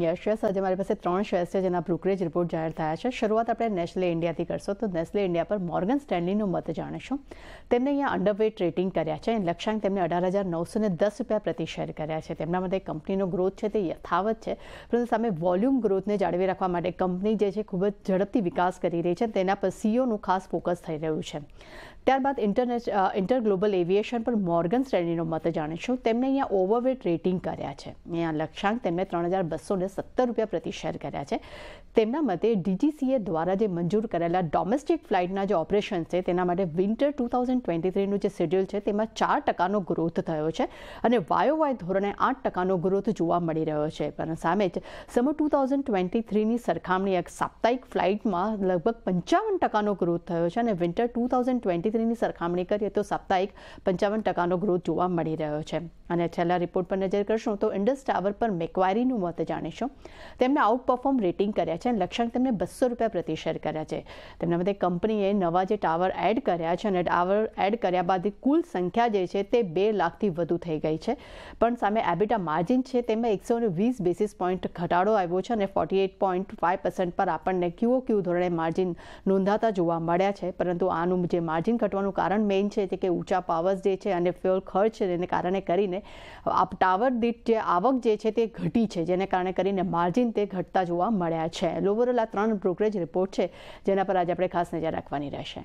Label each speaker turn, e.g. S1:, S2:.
S1: નિયેશે આજે અમારી પાસે 3 શેર્સ છે જેના બ્રોકરેજ રિપોર્ટ જાહેર થયા છે શરૂઆત આપણે નેસ્લે ઇન્ડિયા થી કરશું તો નેસ્લે ઇન્ડિયા પર મોર્ગન સ્ટેન્ડલીનો મત જણે છે તેમણે અહીં અન્ડરવેઇટ રેટિંગ કર્યા છે અને લક્ષ્યાંક તેમણે 18910 રૂપિયા પ્રતિ શેર કર્યા છે તેમના માં દે કંપનીનો growth છે તે યથાવત છે પરંતુ સામે વોલ્યુમ growth ને જાળવી રાખવા માટે કંપની જે છે ખૂબ જ ઝડપથી વિકાસ કરી રહી છે તેના પર સીઓ નું ખાસ ફોકસ થઈ રહ્યું છે ત્યારબાદ ઇન્ટરનેશનલ ઇન્ટર گلوبલ એવિએશન પર મોર્ગન સ્ટેન્ડલીનો મત જણે છે તેમણે અહીં ઓવરવેઇટ રેટિંગ કર્યા છે અહીં લક્ષ્યાંક તેમણે 3200 ને 70 રૂપિયા પ્રતિ શેર કર્યા છે તેમના મતે DGCA દ્વારા જે મંજૂર કરેલા ડોમેસ્ટિક ફ્લાઇટના જે ઓપરેશન્સ છે તેના માટે વિન્ટર 2023 નું જે શેડ્યુલ છે તેમાં 4% નો growth થયો છે અને YoY ધોરણે 8% નો growth જોવા મળી રહ્યો છે. પર સામે જ સમો 2023 ની સરખામણી એક સાપ્તાહિક ફ્લાઇટમાં લગભગ 55% નો growth થયો છે અને વિન્ટર 2023 ની સરખામણી કરીએ તો સાપ્તાહિક 55% નો growth જોવા મળી રહ્યો છે. અને છેલ્લો રિપોર્ટ પર નજર કરશું તો ઇન્ડસ્ટ ટાવર પર મેક્વારી નું મહત્વ જાણ ઓગણીસો તેમને આઉટ પરફોર્મ રેટિંગ કર્યા છે અને લક્ષ્યાંક તેમને બસો રૂપિયા પ્રતિ શેર કર્યા છે તેમના માટે કંપનીએ નવા જે ટાવર એડ કર્યા છે અને ટાવર એડ કર્યા બાદ કુલ સંખ્યા જે છે તે બે લાખથી વધુ થઈ ગઈ છે પણ સામે એબિટા માર્જિન છે તેમાં એકસો વીસ બેસિસ પોઈન્ટ ઘટાડો આવ્યો છે અને forty eight point five percent પર આપણને ક્યુઓ ક્યુ ધોરણે માર્જિન નોંધાતા જોવા મળ્યા છે પરંતુ આનું જે માર્જિન ઘટવાનું કારણ મેઇન છે તે કે ઊંચા પાવર્સ જે છે અને ફ્યુઅલ ખર્ચ એને કારણે કરીને આ ટાવર દીઠ જે આવક જે છે તે ઘટી છે જેને કારણે કરીને માર્જિન તે ઘટતા જોવા મળ્યા છે લોવરલ આ ત્રણ બ્રોકરેજ રિપોર્ટ છે જેના પર આજે આપણે ખાસ નજર રાખવાની રહેશે